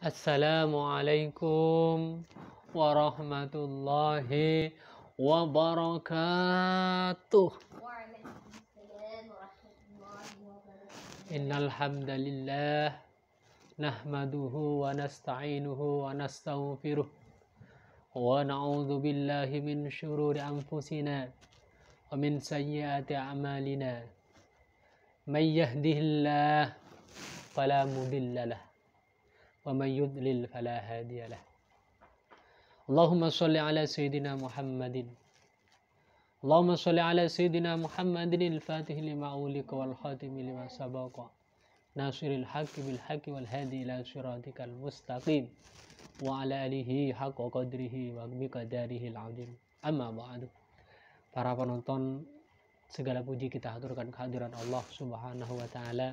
Assalamualaikum warahmatullahi wabarakatuh. Innal hamdalillah nahmaduhu wa nasta'inuhu wa nastaghfiruh wa na'udzu billahi min shururi anfusina wa min sayyiati a'malina. May yahdihillah fala mudilla lahu ومن يضلل فلا هادي له اللهم صل على سيدنا محمد اللهم صل على سيدنا محمد الفاتح لما أولك والخاتم لما سبق ناصر الحق بالحق والهادي إلى صراطك المستقيم وعلى آله حق قدره وبقدره العظيم أما بعد para penonton segala puji kita haturkan kehadiran Allah Subhanahu wa taala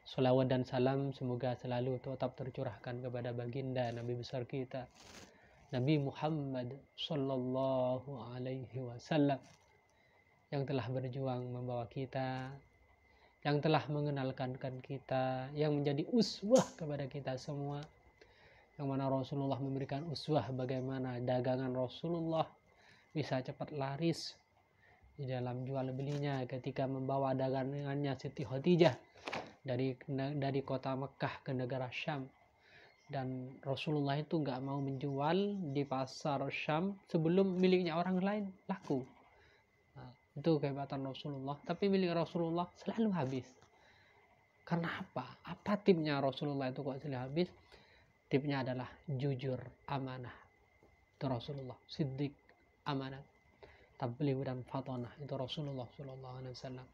Salawat dan salam semoga selalu tetap tercurahkan kepada baginda Nabi besar kita Nabi Muhammad Sallallahu Alaihi Wasallam yang telah berjuang membawa kita yang telah mengenalkankan kita yang menjadi uswah kepada kita semua yang mana Rasulullah memberikan uswah bagaimana dagangan Rasulullah bisa cepat laris di dalam jual belinya ketika membawa dagangannya Siti Khadijah dari dari kota Mekah ke negara Syam dan Rasulullah itu nggak mau menjual di pasar Syam sebelum miliknya orang lain laku nah, itu kehebatan Rasulullah tapi milik Rasulullah selalu habis kenapa apa tipnya Rasulullah itu kok selalu habis tipnya adalah jujur amanah itu Rasulullah siddiq amanah tabligh dan fatonah itu Rasulullah Shallallahu Alaihi Wasallam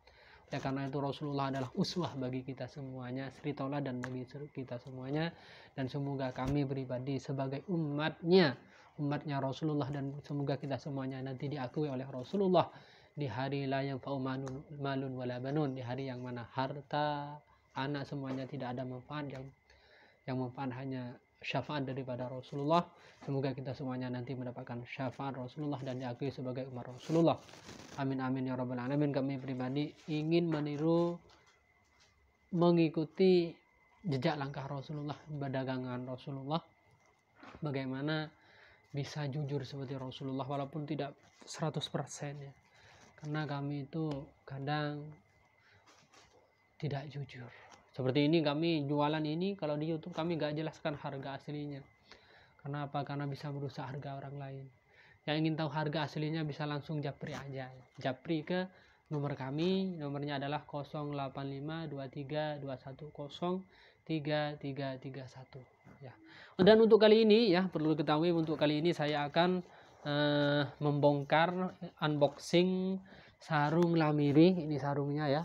ya karena itu Rasulullah adalah uswah bagi kita semuanya sri tola dan bagi kita semuanya dan semoga kami pribadi sebagai umatnya umatnya Rasulullah dan semoga kita semuanya nanti diakui oleh Rasulullah di hari la yang faumanun malun walabanun, di hari yang mana harta anak semuanya tidak ada manfaat yang yang manfaat hanya syafaat daripada Rasulullah. Semoga kita semuanya nanti mendapatkan syafaat Rasulullah dan diakui sebagai umat Rasulullah. Amin amin ya rabbal alamin. Kami pribadi ingin meniru mengikuti jejak langkah Rasulullah, berdagangan Rasulullah. Bagaimana bisa jujur seperti Rasulullah walaupun tidak 100% ya. Karena kami itu kadang tidak jujur seperti ini kami jualan ini kalau di YouTube kami nggak jelaskan harga aslinya karena apa karena bisa merusak harga orang lain yang ingin tahu harga aslinya bisa langsung japri aja japri ke nomor kami nomornya adalah 085232103331 ya dan untuk kali ini ya perlu ketahui untuk kali ini saya akan uh, membongkar unboxing sarung lamiri ini sarungnya ya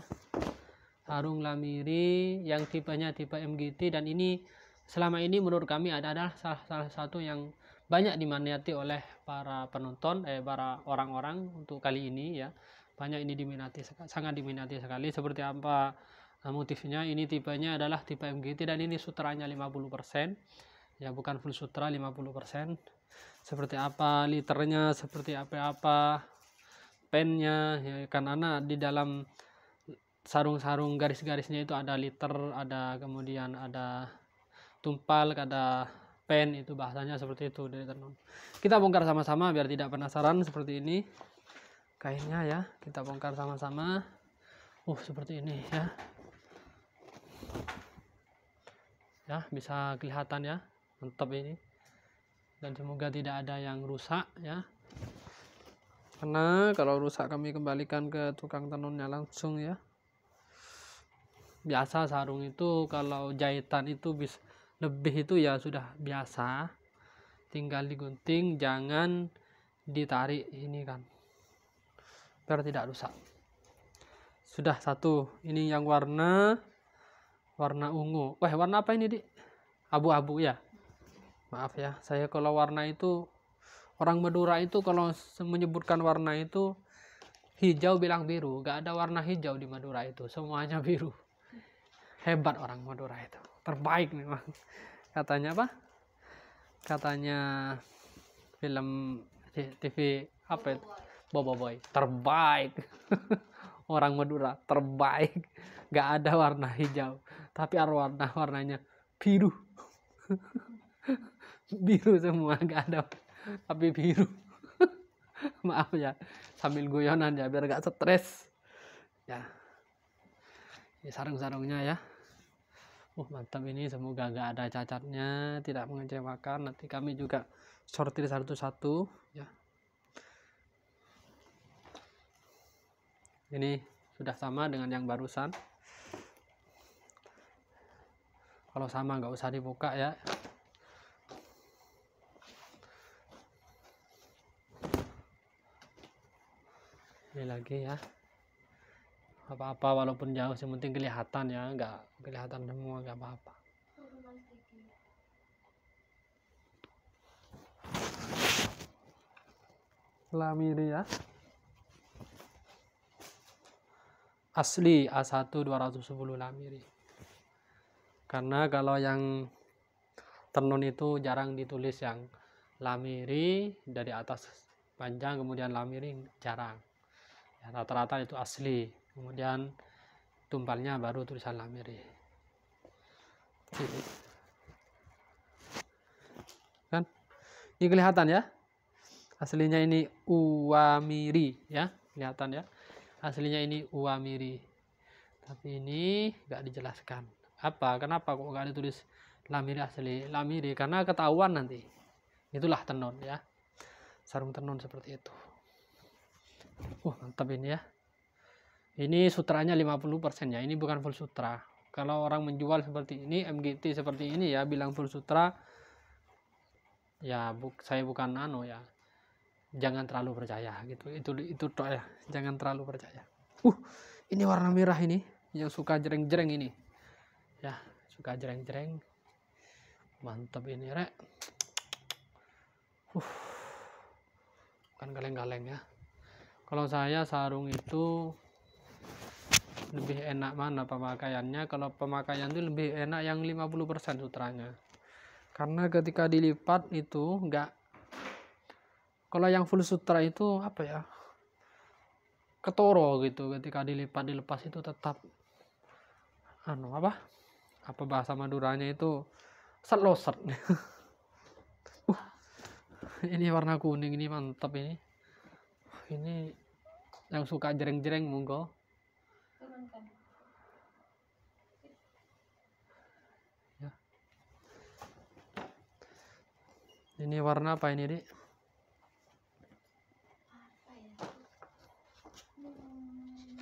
Harung Lamiri yang tipenya tipe MGT dan ini selama ini menurut kami adalah salah, salah satu yang banyak diminati oleh para penonton eh para orang-orang untuk kali ini ya banyak ini diminati sangat diminati sekali seperti apa eh, motifnya ini tipenya adalah tipe MGT dan ini sutranya 50% ya bukan full sutra 50% seperti apa liternya seperti apa-apa pennya ya karena di dalam sarung-sarung garis-garisnya itu ada liter ada kemudian ada tumpal ada pen itu bahasanya seperti itu dari tenun kita bongkar sama-sama biar tidak penasaran seperti ini kainnya ya kita bongkar sama-sama uh seperti ini ya ya bisa kelihatan ya mantap ini dan semoga tidak ada yang rusak ya karena kalau rusak kami kembalikan ke tukang tenunnya langsung ya biasa sarung itu kalau jahitan itu bisa lebih itu ya sudah biasa tinggal digunting jangan ditarik ini kan biar tidak rusak sudah satu ini yang warna warna ungu wah warna apa ini di abu-abu ya maaf ya saya kalau warna itu orang Madura itu kalau menyebutkan warna itu hijau bilang biru gak ada warna hijau di Madura itu semuanya biru hebat orang Madura itu terbaik memang katanya apa katanya film TV apa itu Bobo Boy terbaik orang Madura terbaik Gak ada warna hijau tapi warna warnanya biru biru semua gak ada tapi biru maaf ya sambil guyonan ya biar gak stres ya, ya sarung-sarungnya ya oh mantap ini semoga gak ada cacatnya tidak mengecewakan nanti kami juga sortir satu-satu ya ini sudah sama dengan yang barusan kalau sama nggak usah dibuka ya ini lagi ya nggak apa-apa walaupun jauh sih penting kelihatan ya nggak kelihatan semua nggak apa-apa lamiri ya asli A1 210 lamiri karena kalau yang tenun itu jarang ditulis yang lamiri dari atas panjang kemudian lamiri jarang ya, rata-rata ya, itu asli kemudian tumpalnya baru tulisan lamiri ini. Ya. kan ini kelihatan ya aslinya ini uamiri ya kelihatan ya aslinya ini uamiri tapi ini nggak dijelaskan apa kenapa kok nggak ditulis lamiri asli lamiri karena ketahuan nanti itulah tenun ya sarung tenun seperti itu uh mantap ini ya ini sutranya 50% ya ini bukan full sutra kalau orang menjual seperti ini MGT seperti ini ya bilang full sutra ya bu, saya bukan nano ya jangan terlalu percaya gitu itu itu toh ya jangan terlalu percaya uh ini warna merah ini yang suka jereng-jereng ini ya suka jereng-jereng mantap ini rek uh bukan kaleng galeng ya kalau saya sarung itu lebih enak mana pemakaiannya kalau pemakaian itu lebih enak yang 50% sutranya karena ketika dilipat itu enggak kalau yang full sutra itu apa ya ketoro gitu ketika dilipat dilepas itu tetap anu apa apa bahasa maduranya itu seloset uh, ini warna kuning ini mantap ini ini yang suka jereng-jereng monggo ini warna apa ini di ya? hmm,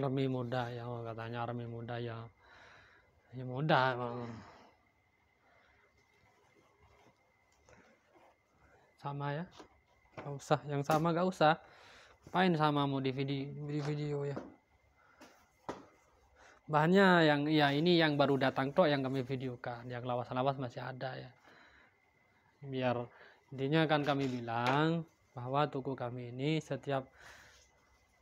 army muda ya oh, katanya army muda ya ini ya, muda emang sama ya gak usah yang sama gak usah main sama mau di video di video ya bahannya yang ya ini yang baru datang tuh yang kami videokan yang lawas-lawas masih ada ya biar intinya akan kami bilang bahwa toko kami ini setiap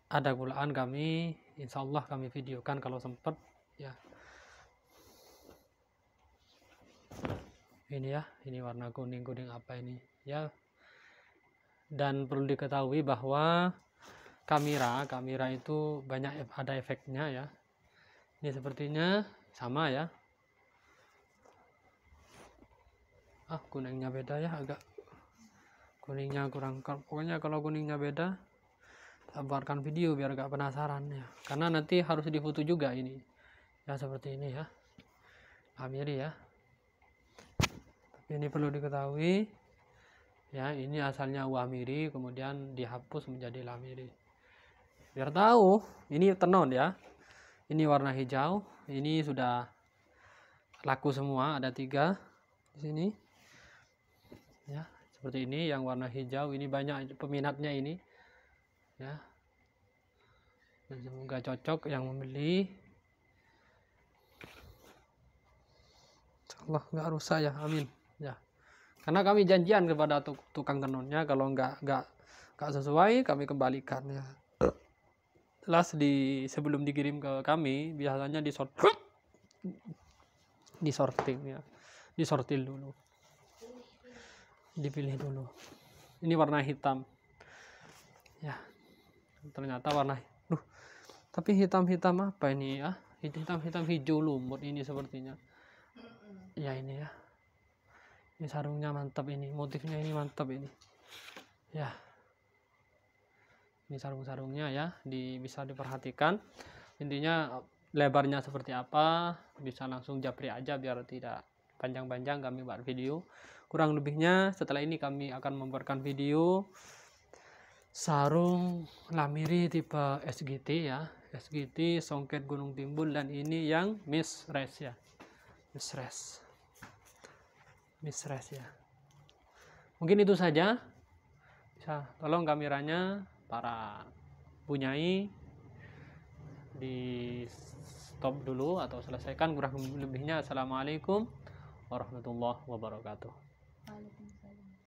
ada gulaan kami insya Allah kami videokan kalau sempat ya ini ya ini warna kuning-kuning apa ini ya dan perlu diketahui bahwa kamera kamera itu banyak ada efeknya ya ini ya, sepertinya sama ya ah kuningnya beda ya agak kuningnya kurang pokoknya kalau kuningnya beda tabarkan video biar gak penasaran ya karena nanti harus difoto juga ini ya seperti ini ya amiri ya tapi ini perlu diketahui ya ini asalnya wamiri kemudian dihapus menjadi lamiri biar tahu ini tenon ya ini warna hijau ini sudah laku semua ada tiga di sini ya seperti ini yang warna hijau ini banyak peminatnya ini ya dan semoga cocok yang membeli Allah nggak rusak ya amin ya karena kami janjian kepada tukang tenunnya kalau nggak nggak nggak sesuai kami kembalikan ya last di sebelum dikirim ke kami biasanya disort disorting ya disortir dulu dipilih dulu ini warna hitam ya ternyata warna duh tapi hitam-hitam apa ini ya hitam-hitam hijau lumut ini sepertinya ya ini ya ini sarungnya mantap ini motifnya ini mantap ini ya ini sarung-sarungnya ya di, bisa diperhatikan intinya lebarnya seperti apa bisa langsung japri aja biar tidak panjang-panjang kami buat video kurang lebihnya setelah ini kami akan membuatkan video sarung lamiri tipe SGT ya SGT songket gunung timbul dan ini yang miss race ya miss race miss race ya mungkin itu saja bisa tolong kameranya para punyai di stop dulu atau selesaikan kurang lebihnya assalamualaikum warahmatullahi wabarakatuh